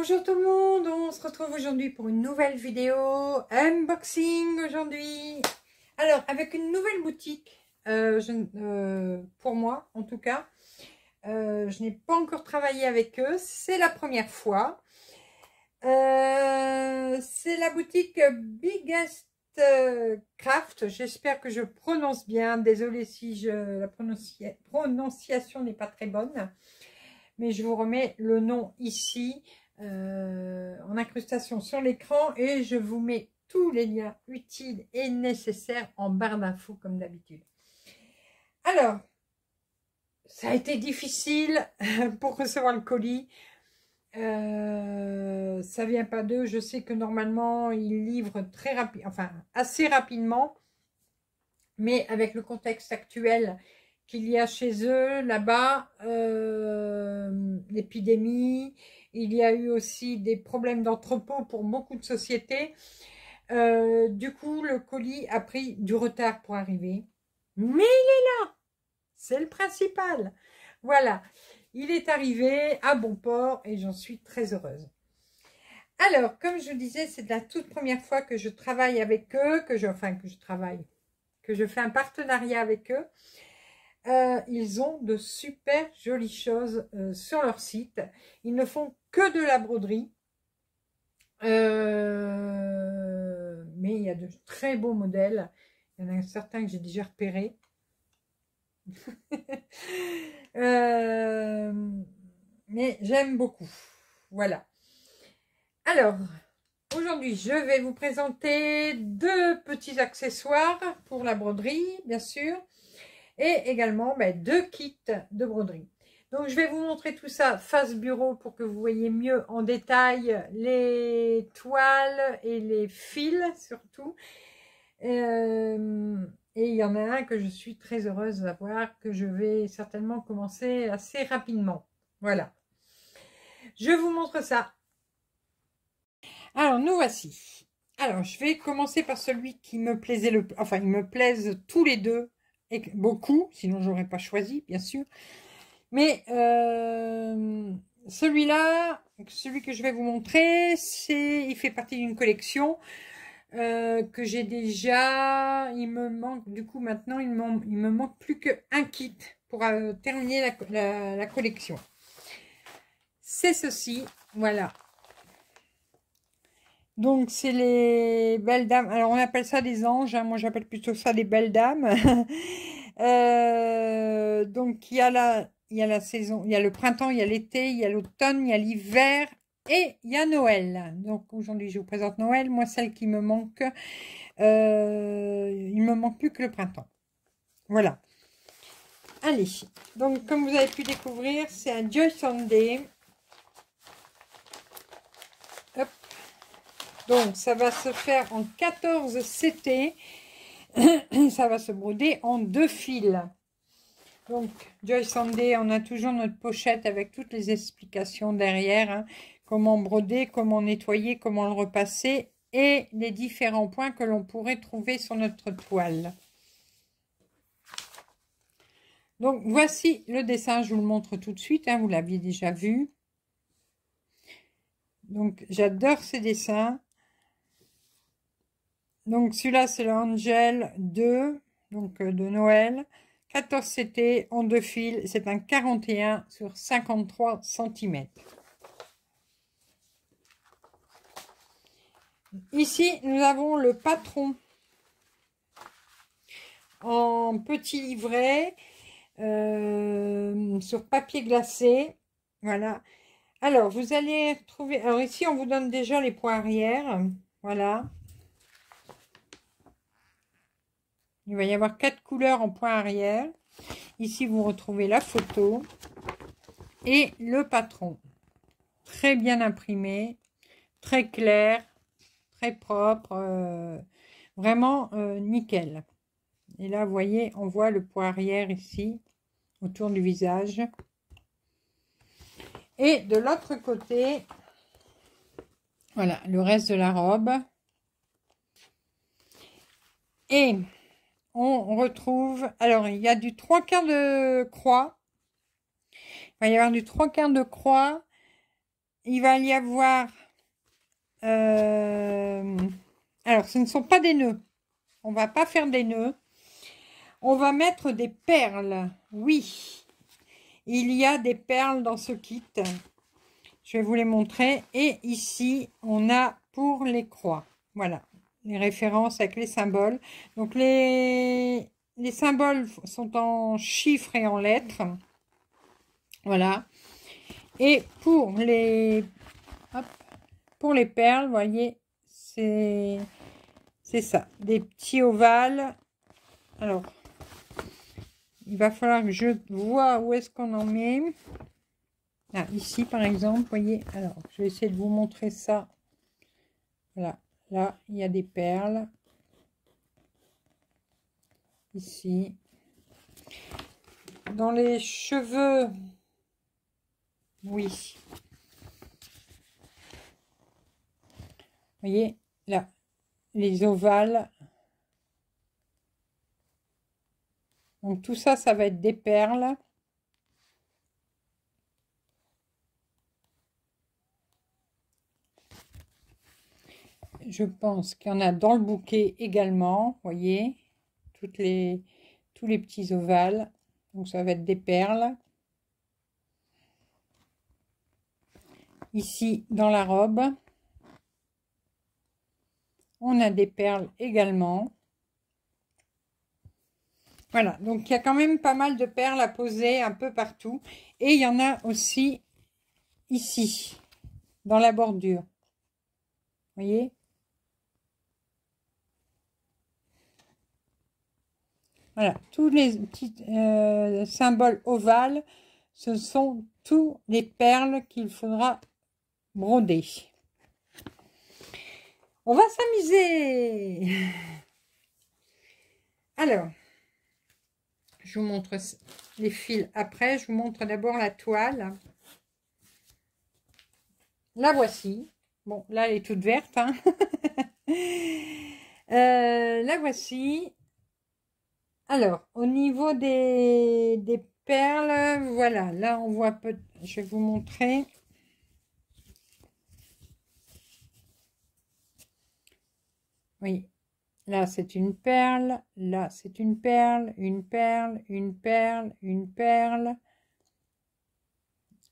Bonjour tout le monde, on se retrouve aujourd'hui pour une nouvelle vidéo unboxing aujourd'hui. Alors avec une nouvelle boutique, euh, euh, pour moi en tout cas, euh, je n'ai pas encore travaillé avec eux, c'est la première fois. c'est la boutique Biggest Craft, j'espère que je prononce bien, désolée si je, la prononciation n'est pas très bonne. Mais je vous remets le nom ici. Euh, en incrustation sur l'écran et je vous mets tous les liens utiles et nécessaires en barre d'infos comme d'habitude. Alors, ça a été difficile pour recevoir le colis. Euh, ça vient pas d'eux. Je sais que normalement, ils livrent très rapidement, enfin assez rapidement. Mais avec le contexte actuel, qu'il y a chez eux là-bas euh, l'épidémie. Il y a eu aussi des problèmes d'entrepôt pour beaucoup de sociétés. Euh, du coup, le colis a pris du retard pour arriver. Mais il est là C'est le principal. Voilà, il est arrivé à bon port et j'en suis très heureuse. Alors, comme je disais, c'est la toute première fois que je travaille avec eux, que je, enfin que je travaille, que je fais un partenariat avec eux. Euh, ils ont de super jolies choses euh, sur leur site. Ils ne font que de la broderie. Euh, mais il y a de très beaux modèles. Il y en a certains que j'ai déjà repérés. mais j'aime beaucoup. Voilà. Alors, Aujourd'hui, je vais vous présenter deux petits accessoires pour la broderie, bien sûr et également ben, deux kits de broderie. Donc, je vais vous montrer tout ça face bureau pour que vous voyez mieux en détail les toiles et les fils surtout. Euh, et il y en a un que je suis très heureuse d'avoir, que je vais certainement commencer assez rapidement. Voilà. Je vous montre ça. Alors, nous voici. Alors, je vais commencer par celui qui me plaisait le... Enfin, il me plaisent tous les deux beaucoup, sinon j'aurais pas choisi, bien sûr. Mais euh, celui-là, celui que je vais vous montrer, c'est, il fait partie d'une collection euh, que j'ai déjà. Il me manque, du coup, maintenant, il, il me manque plus qu'un kit pour euh, terminer la collection. C'est ceci, voilà. Donc, c'est les belles dames. Alors, on appelle ça des anges. Hein. Moi, j'appelle plutôt ça des belles dames. Euh, donc, il y a la... Il la saison, il y a le printemps, il y a l'été, il y a l'automne, il y a l'hiver et il y a Noël. Donc aujourd'hui, je vous présente Noël. Moi, celle qui me manque, Il euh, il me manque plus que le printemps. Voilà. Allez, donc comme vous avez pu découvrir, c'est un Joy Sunday. Donc, ça va se faire en 14 CT. ça va se broder en deux fils. Donc, Joy Sunday, on a toujours notre pochette avec toutes les explications derrière. Hein. comment broder, comment nettoyer, comment le repasser et les différents points que l'on pourrait trouver sur notre toile. Donc, voici le dessin. Je vous le montre tout de suite. Hein. vous l'aviez déjà vu. Donc, j'adore ces dessins. Donc celui-là, c'est l'Angèle 2, donc euh, de Noël. 14 CT en deux fils, c'est un 41 sur 53 cm. Ici, nous avons le patron en petit livret euh, sur papier glacé. Voilà. Alors, vous allez retrouver... Alors ici, on vous donne déjà les points arrière. Voilà. Il va y avoir quatre couleurs en point arrière. Ici, vous retrouvez la photo et le patron. Très bien imprimé, très clair, très propre, euh, vraiment euh, nickel. Et là, vous voyez, on voit le point arrière ici, autour du visage. Et de l'autre côté, voilà, le reste de la robe. Et on retrouve... Alors, il y a du trois quarts de croix. Il va y avoir du trois quarts de croix. Il va y avoir... Euh, alors, ce ne sont pas des nœuds. On va pas faire des nœuds. On va mettre des perles. Oui, il y a des perles dans ce kit. Je vais vous les montrer. Et ici, on a pour les croix. Voilà les références avec les symboles. Donc les, les symboles sont en chiffres et en lettres. Voilà. Et pour les, pour les perles, vous voyez, c'est ça. Des petits ovales. Alors, il va falloir que je vois où est-ce qu'on en met. Ah, ici, par exemple, vous voyez. Alors, je vais essayer de vous montrer ça. Voilà. Là, il y a des perles. Ici. Dans les cheveux, oui. Vous voyez, là, les ovales. Donc tout ça, ça va être des perles. je pense qu'il y en a dans le bouquet également, voyez, toutes les, tous les petits ovales. Donc ça va être des perles. Ici, dans la robe, on a des perles également. Voilà, donc il y a quand même pas mal de perles à poser un peu partout. Et il y en a aussi ici, dans la bordure. Vous voyez Voilà, tous les petits euh, symboles ovales, ce sont tous les perles qu'il faudra broder. On va s'amuser Alors, je vous montre les fils après. Je vous montre d'abord la toile. La voici. Bon, là, elle est toute verte. Hein. Euh, la voici. Alors, au niveau des, perles, voilà, là on voit, je vais vous montrer. Oui, là c'est une perle, là c'est une perle, une perle, une perle, une perle.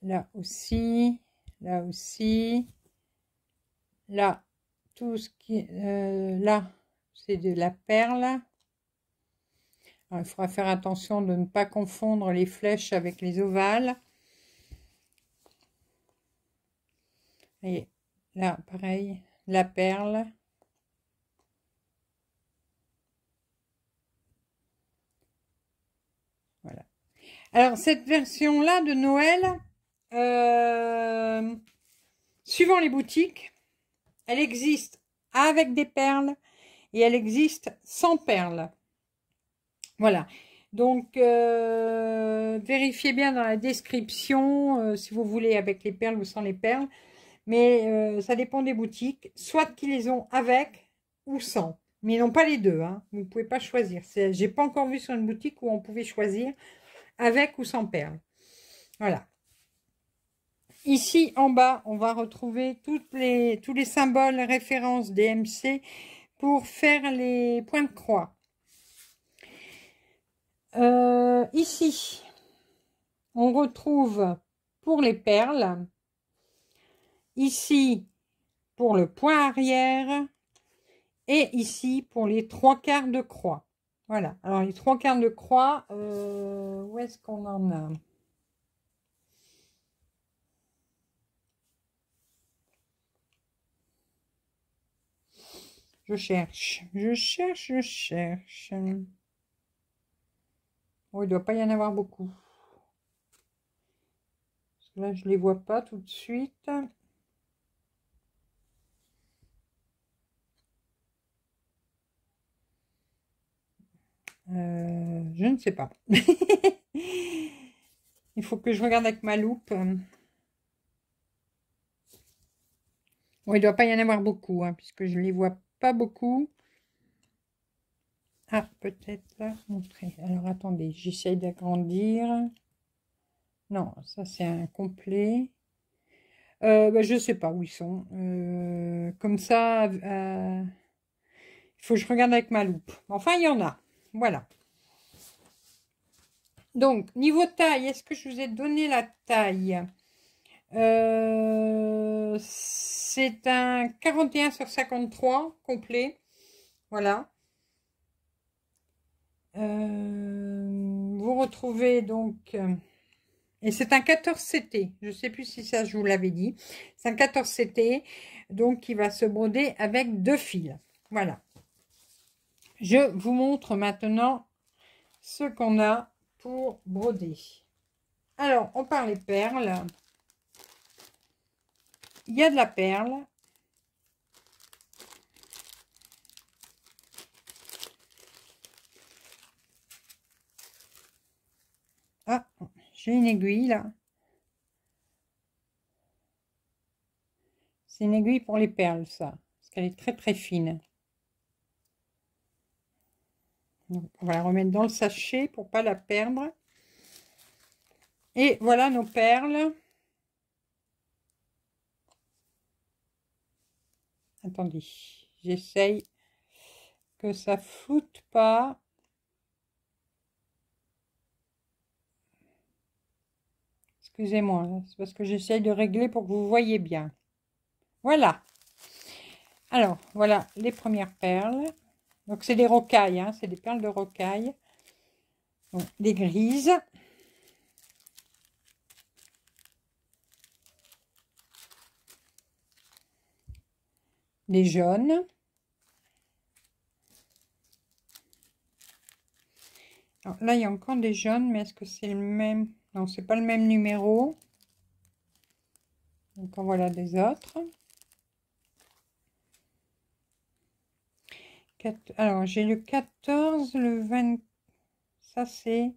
Là aussi, là aussi. Là, tout ce qui... Euh, là, c'est de la perle il faudra faire attention de ne pas confondre les flèches avec les ovales. Et là, pareil, la perle. Voilà. Alors, cette version-là de Noël, euh, suivant les boutiques, elle existe avec des perles et elle existe sans perles. Voilà. Donc, euh, vérifiez bien dans la description euh, si vous voulez avec les perles ou sans les perles. Mais euh, ça dépend des boutiques. Soit qu'ils les ont avec ou sans. Mais ils n'ont pas les deux. Hein. Vous ne pouvez pas choisir. J'ai pas encore vu sur une boutique où on pouvait choisir avec ou sans perles. Voilà. Ici, en bas, on va retrouver toutes les, tous les symboles, références DMC pour faire les points de croix. Euh, ici, on retrouve pour les perles, ici pour le point arrière et ici pour les trois quarts de croix. Voilà, alors les trois quarts de croix, euh, où est-ce qu'on en a Je cherche, je cherche, je cherche il ne doit pas y en avoir beaucoup. là, je ne les vois pas tout de suite. Euh, je ne sais pas. Il faut que je regarde avec ma loupe. il ne doit pas y en avoir beaucoup, hein, puisque je ne les vois pas beaucoup. Ah, peut-être montrer. Alors, attendez, j'essaye d'agrandir. Non, ça c'est un complet. Euh, ben, je ne sais pas où ils sont. Euh, comme ça, euh, il faut que je regarde avec ma loupe. Enfin, il y en a. Voilà. Donc, niveau taille, est-ce que je vous ai donné la taille C'est un 41 sur 53 complet. Voilà. Euh, vous retrouvez donc... Euh, et c'est un 14CT. Je sais plus si ça, je vous l'avais dit. C'est un 14CT, donc qui va se broder avec deux fils. Voilà. Je vous montre maintenant ce qu'on a pour broder. Alors, on parle des perles. Il y a de la perle. Ah, j'ai une aiguille là. C'est une aiguille pour les perles, ça. Parce qu'elle est très très fine. on va la remettre dans le sachet pour pas la perdre. Et voilà nos perles. Attendez, j'essaye que ça floute pas. Excusez-moi, c'est parce que j'essaye de régler pour que vous voyez bien. Voilà. Alors, voilà les premières perles. Donc, c'est des rocailles, hein, c'est des perles de rocailles. Donc, des grises. Des jaunes. là, il y a encore des jaunes, mais est-ce que c'est le même c'est pas le même numéro. Donc en voilà des autres. Alors j'ai le 14, le 20. Ça c'est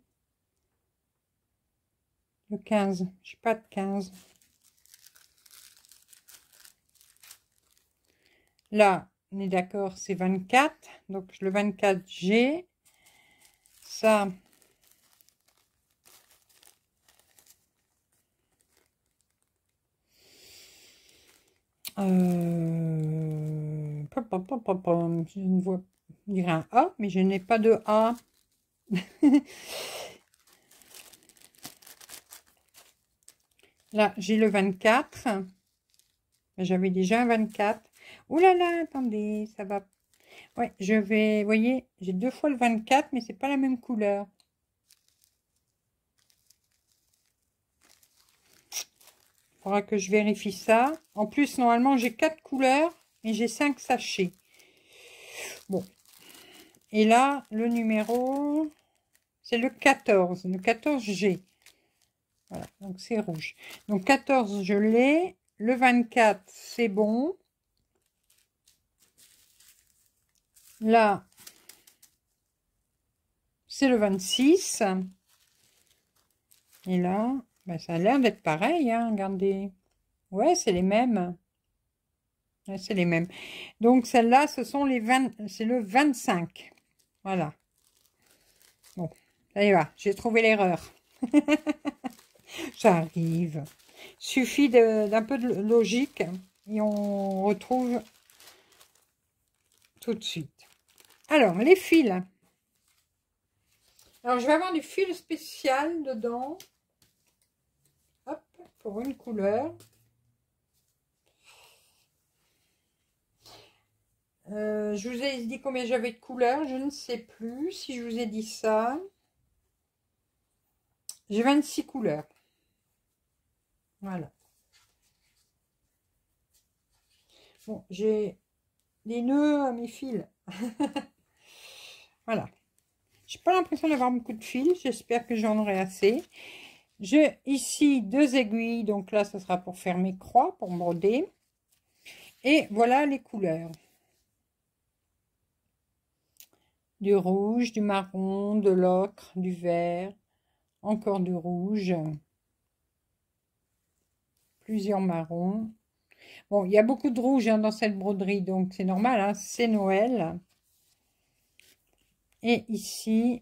le 15. J'ai pas de 15. Là, on est d'accord, c'est 24. Donc le 24, j'ai ça. Euh, je ne vois dire un A, mais je n'ai pas de A. là, j'ai le 24. Ben, j'avais déjà un 24. Ouh là là, attendez, ça va. Ouais, je vais, vous voyez, j'ai deux fois le 24, mais c'est pas la même couleur. que je vérifie ça. En plus, normalement, j'ai quatre couleurs et j'ai cinq sachets. Bon. Et là, le numéro, c'est le 14, le 14G. donc c'est rouge. Donc 14, je l'ai. Le 24, c'est bon. Là, c'est le 26. Et là, bah, ça a l'air d'être pareil, hein, regardez. Ouais, c'est les mêmes. c'est les mêmes. Donc, celle-là, ce sont les 20... C'est le 25. Voilà. Bon, allez y J'ai trouvé l'erreur. ça arrive. Suffit d'un peu de logique et on retrouve tout de suite. Alors, les fils. Alors, je vais avoir des fils spécial dedans pour une couleur. Euh, je vous ai dit combien j'avais de couleurs, je ne sais plus si je vous ai dit ça. J'ai 26 couleurs. Voilà. Bon, j'ai des nœuds à mes fils. voilà. J'ai pas l'impression d'avoir beaucoup de fils. J'espère que j'en aurai assez. J'ai ici deux aiguilles, donc là ce sera pour faire mes croix, pour broder. Et voilà les couleurs. Du rouge, du marron, de l'ocre, du vert, encore du rouge, plusieurs marrons. Bon, il y a beaucoup de rouge hein, dans cette broderie, donc c'est normal, hein, c'est Noël. Et ici,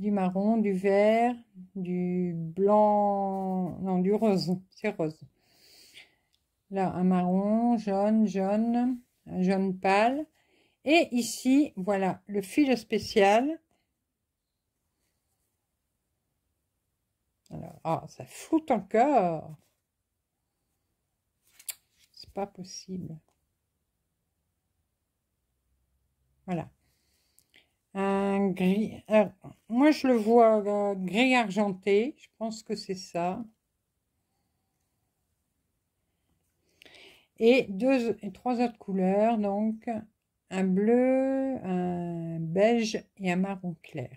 du marron, du vert, du blanc, non, du rose, c'est rose. Là, un marron, jaune, jaune, un jaune pâle. Et ici, voilà, le fil spécial. Alors, ah, ça floute encore. C'est pas possible. Voilà. Un gris. Euh, moi, je le vois euh, gris argenté. Je pense que c'est ça. Et deux et trois autres couleurs. Donc, un bleu, un beige et un marron clair.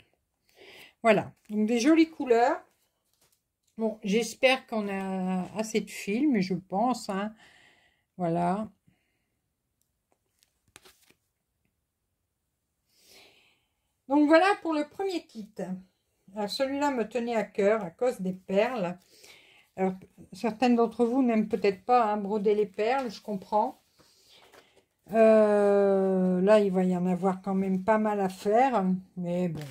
Voilà. Donc, des jolies couleurs. Bon, j'espère qu'on a assez de films, je pense. Hein. Voilà. Donc voilà pour le premier kit. Celui-là me tenait à cœur à cause des perles. Alors, certaines d'entre vous n'aiment peut-être pas hein, broder les perles, je comprends. Euh, là, il va y en avoir quand même pas mal à faire, mais bon.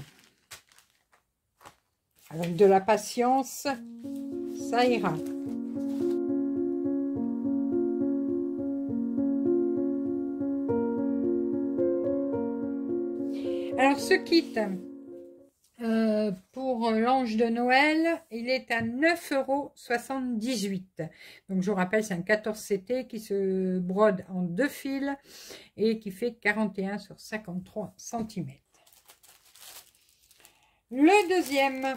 Avec de la patience, ça ira. ce kit, euh, pour l'ange de Noël, il est à 9,78 euros. Donc je vous rappelle, c'est un 14CT qui se brode en deux fils et qui fait 41 sur 53 cm. Le deuxième,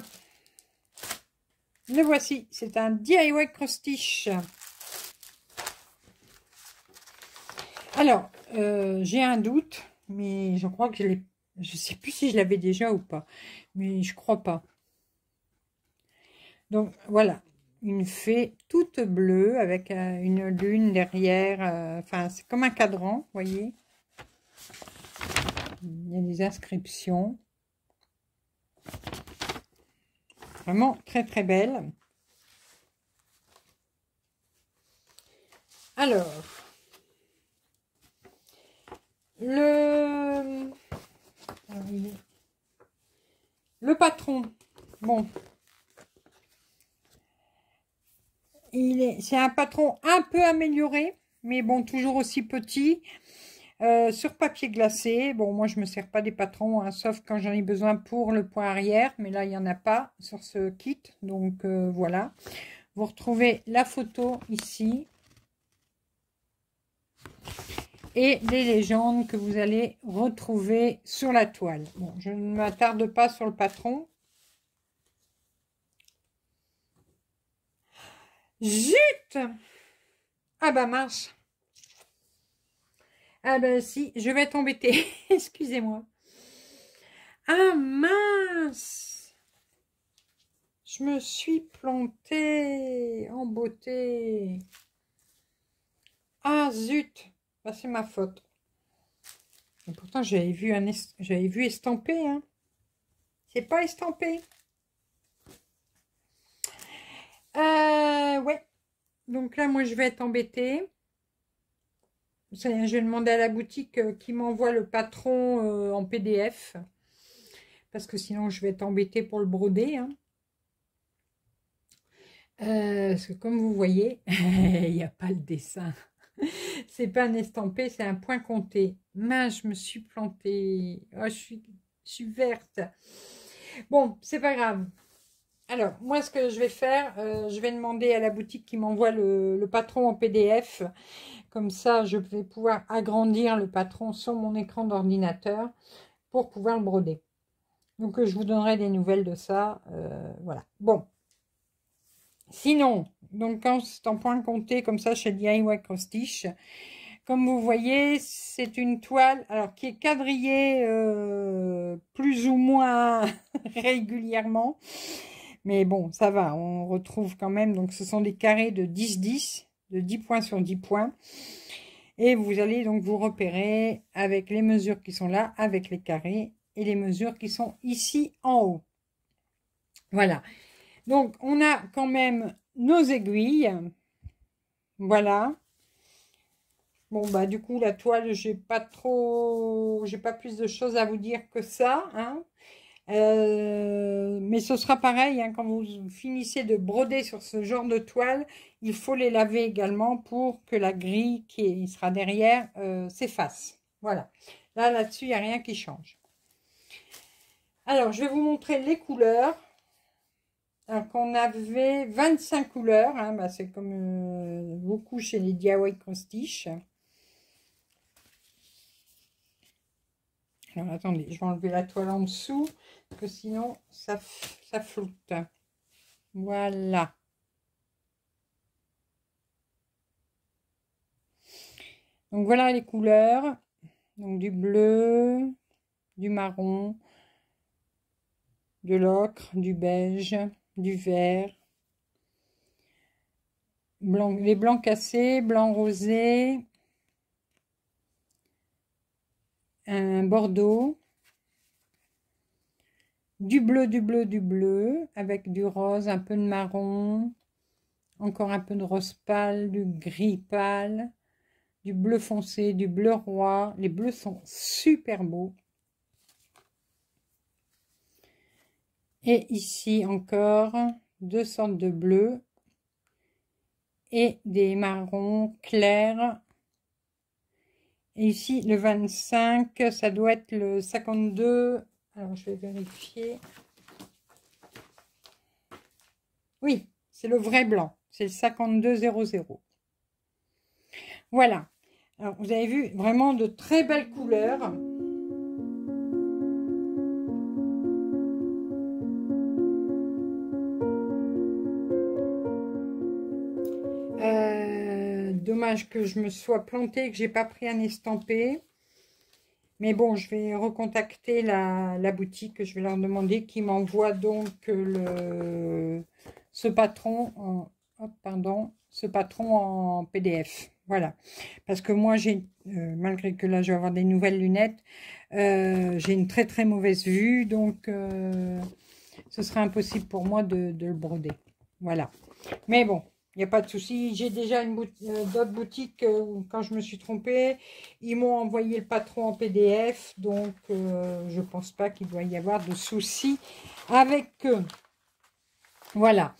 le voici, c'est un DIY cross-stitch. Alors, euh, j'ai un doute, mais je crois que je l'ai je sais plus si je l'avais déjà ou pas, mais je crois pas. Donc voilà, une fée toute bleue avec euh, une lune derrière. Euh, enfin, c'est comme un cadran, vous voyez. Il y a des inscriptions. Vraiment très très belle. Alors, le patron. Bon. il est, C'est un patron un peu amélioré, mais bon, toujours aussi petit. Euh, sur papier glacé, bon, moi, je ne me sers pas des patrons, hein, sauf quand j'en ai besoin pour le point arrière. Mais là, il n'y en a pas sur ce kit. Donc, euh, voilà. Vous retrouvez la photo ici et les légendes que vous allez retrouver sur la toile. Bon, je ne m'attarde pas sur le patron. Zut Ah bah marche Ah bah si, je vais t'embêter, excusez-moi. Ah mince Je me suis plantée en beauté. Ah zut c'est ma faute. Et pourtant, j'avais vu, un j'avais vu estampé. Hein. C'est pas estampé. Euh, ouais. Donc là, moi, je vais être embêtée. Ça je vais demander à la boutique euh, qui m'envoie le patron euh, en PDF. Parce que sinon, je vais être embêtée pour le broder. Hein. parce que comme vous voyez, il n'y a pas le dessin. C'est pas un estampé, c'est un point compté. Mince, je me suis plantée. Oh, je suis, verte. Bon, c'est pas grave. Alors, moi, ce que je vais faire, euh, je vais demander à la boutique qui m'envoie le, patron en PDF. Comme ça, je vais pouvoir agrandir le patron sur mon écran d'ordinateur pour pouvoir le broder. Donc, je vous donnerai des nouvelles de ça. Euh, voilà. Bon. Sinon, donc, quand c'est en point compté comme ça chez DIY Cross Stitch, comme vous voyez, c'est une toile alors qui est quadrillée euh, plus ou moins régulièrement. Mais bon, ça va, on retrouve quand même. Donc, ce sont des carrés de 10-10, de 10 points sur 10 points. Et vous allez donc vous repérer avec les mesures qui sont là, avec les carrés et les mesures qui sont ici en haut. Voilà. Donc, on a quand même nos aiguilles. Voilà. Bon, bah, du coup, la toile, j'ai pas trop, j'ai pas plus de choses à vous dire que ça, hein. euh, mais ce sera pareil, hein, quand vous finissez de broder sur ce genre de toile, il faut les laver également pour que la grille qui sera derrière euh, s'efface. Voilà. Là, là-dessus, il n'y a rien qui change. Alors, je vais vous montrer les couleurs. Donc, on avait 25 couleurs. Hein, bah, c'est comme euh, beaucoup chez les DIY costiches Alors, attendez, je vais enlever la toile en dessous, parce que sinon, ça, ça floute. Voilà. Donc, voilà les couleurs. Donc, du bleu, du marron, de l'ocre, du beige, du vert, blanc, les blancs cassés, blanc rosé, un bordeaux, du bleu, du bleu, du bleu, avec du rose, un peu de marron, encore un peu de rose pâle, du gris pâle, du bleu foncé, du bleu roi. Les bleus sont super beaux. Et ici encore, deux sortes de bleus et des marrons clairs. Et ici, le 25, ça doit être le 52. Alors, je vais vérifier. Oui, c'est le vrai blanc. C'est le 5200. Voilà. Alors, vous avez vu vraiment de très belles couleurs. que je me sois plantée, que j'ai pas pris un estampé. Mais bon, je vais recontacter la, la boutique, je vais leur demander qui m'envoie donc le, ce patron en, pardon, ce patron en PDF. Voilà, parce que moi, j'ai, euh, malgré que là, je vais avoir des nouvelles lunettes, euh, j'ai une très très mauvaise vue, donc euh, ce serait impossible pour moi de le broder. Voilà, mais bon, il a pas de souci. J'ai déjà une bout euh, d'autres boutiques, euh, quand je me suis trompée, ils m'ont envoyé le patron en PDF. Donc, euh, je pense pas qu'il doit y avoir de soucis avec eux. Voilà.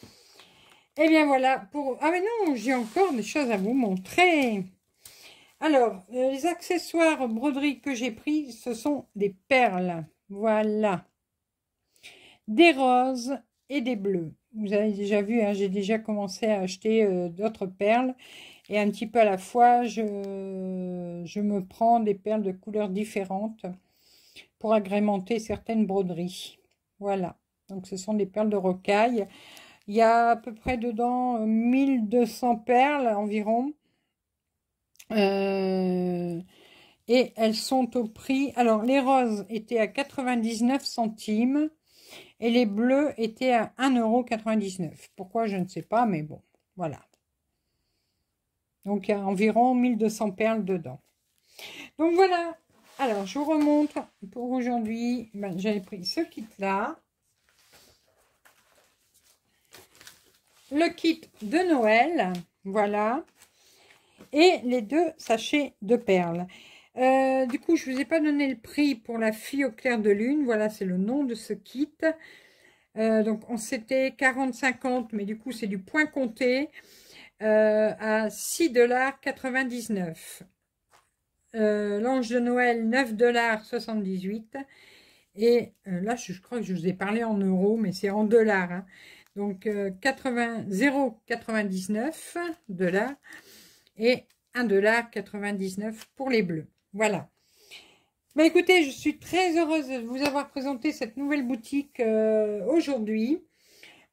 Et eh bien, voilà. pour. Ah, mais non, j'ai encore des choses à vous montrer. Alors, les accessoires broderie que j'ai pris, ce sont des perles. Voilà. Des roses et des bleus. Vous avez déjà vu, hein, j'ai déjà commencé à acheter euh, d'autres perles. Et un petit peu à la fois, je, je, me prends des perles de couleurs différentes pour agrémenter certaines broderies. Voilà, donc ce sont des perles de rocaille. Il y a à peu près dedans 1200 perles environ. Euh, et elles sont au prix... Alors, les roses étaient à 99 centimes et les bleus étaient à 1,99€. Pourquoi, je ne sais pas, mais bon, voilà. Donc, il y a environ 1200 perles dedans. Donc, voilà. Alors, je vous remonte pour aujourd'hui. Ben, j'avais pris ce kit-là. Le kit de Noël, voilà. Et les deux sachets de perles. Euh, du coup, je ne vous ai pas donné le prix pour la fille au clair de lune. Voilà, c'est le nom de ce kit. Euh, donc, on s'était 40-50, mais du coup, c'est du point compté euh, à 6,99$. Euh, l'ange de Noël, 9,78$. Et là, je, crois que je vous ai parlé en euros, mais c'est en dollars. Hein. Donc, 0,99$ et 1,99$ pour les bleus. Voilà. Ben écoutez, je suis très heureuse de vous avoir présenté cette nouvelle boutique euh, aujourd'hui.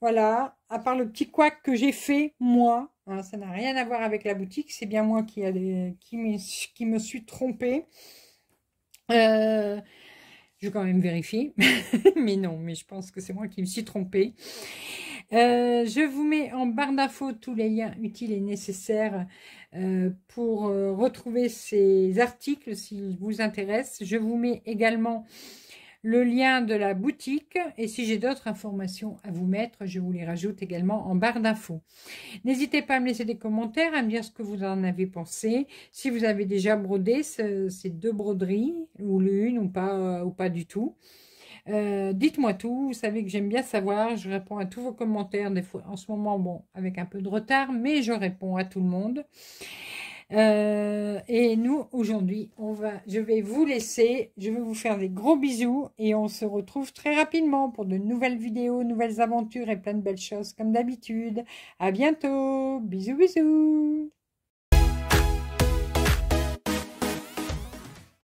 Voilà, à part le petit couac que j'ai fait, moi, hein, ça n'a rien à voir avec la boutique, c'est bien moi qui, a qui, me, suis trompée. Euh, je vais quand même vérifier, mais non, mais je pense que c'est moi qui me suis trompée. Euh, je vous mets en barre d'infos tous les liens utiles et nécessaires euh, pour euh, retrouver ces articles s'ils vous intéressent. Je vous mets également le lien de la boutique et si j'ai d'autres informations à vous mettre, je vous les rajoute également en barre d'infos. N'hésitez pas à me laisser des commentaires, à me dire ce que vous en avez pensé, si vous avez déjà brodé ces deux broderies ou l'une ou pas, ou pas du tout. Euh, dites-moi tout, vous savez que j'aime bien savoir, je réponds à tous vos commentaires, des fois en ce moment, bon, avec un peu de retard, mais je réponds à tout le monde. Euh, et nous, aujourd'hui, on va, je vais vous laisser, je vais vous faire des gros bisous et on se retrouve très rapidement pour de nouvelles vidéos, nouvelles aventures et plein de belles choses comme d'habitude. À bientôt, bisous bisous